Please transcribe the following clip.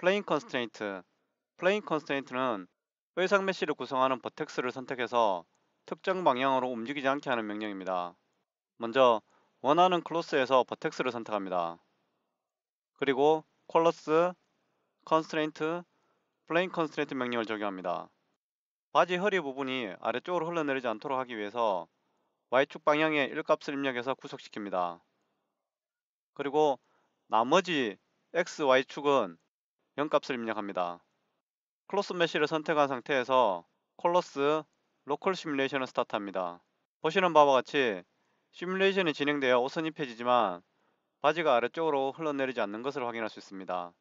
플레인 컨스트레인트 플레인 컨스트레인트는 회상 메쉬를 구성하는 버텍스를 선택해서 특정 방향으로 움직이지 않게 하는 명령입니다. 먼저 원하는 클로스에서 버텍스를 선택합니다. 그리고 콜러스, 컨스트레인트, 플레인 컨스트레인트 명령을 적용합니다. 바지 허리 부분이 아래쪽으로 흘러내리지 않도록 하기 위해서 Y축 방향의 1값을 입력해서 구속시킵니다. 그리고 나머지 X, Y축은 0값을 입력합니다. 클로스 메쉬를 선택한 상태에서 콜러스 로컬 시뮬레이션을 스타트합니다. 보시는 바와 같이 시뮬레이션이 진행되어 옷은 입혀지지만 바지가 아래쪽으로 흘러내리지 않는 것을 확인할 수 있습니다.